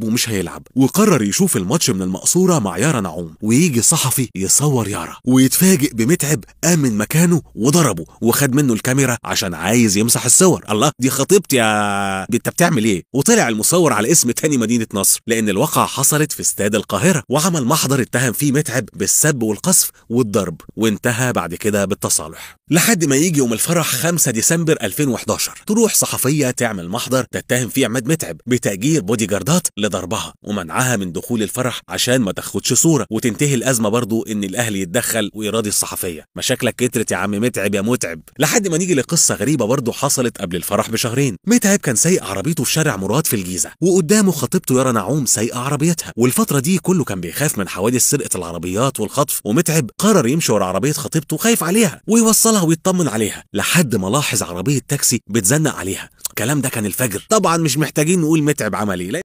صاحبه مش هيلعب وقرر يشوف الماتش من المقصوره مع يارا نعوم ويجي صحفي يصور يارا ويتفاجئ بمتعب قام من مكانه وضربه وخد منه الكاميرا عشان عايز يمسح الصور الله دي خطيبتي يا انت بتعمل ايه وطلع المصور على اسم تاني مدينه نصر لان الواقعه حصلت في استاد القاهره وعمل محضر اتهم فيه متعب بالسب والقصف والضرب وانتهى بعد كده بالتصالح لحد ما يجي يوم الفرح 5 ديسمبر 2011 تروح صحفيه تعمل محضر تتهم فيه عماد متعب بتاجير بودي جاردات ضربها ومنعها من دخول الفرح عشان ما تاخدش صوره وتنتهي الازمه برضو ان الاهلي يتدخل ويراضي الصحفيه مشاكلك كترت يا عم متعب يا متعب لحد ما نيجي لقصه غريبه برضو حصلت قبل الفرح بشهرين متعب كان سايق عربيته في شارع مراد في الجيزه وقدامه خطيبته يارا نعوم سايقه عربيتها والفتره دي كله كان بيخاف من حوادث سرقه العربيات والخطف ومتعب قرر يمشي ورا عربيه خطيبته خايف عليها ويوصلها ويطمن عليها لحد ما لاحظ عربيه تاكسي بتزنق عليها الكلام ده كان الفجر طبعا مش محتاجين نقول متعب عملي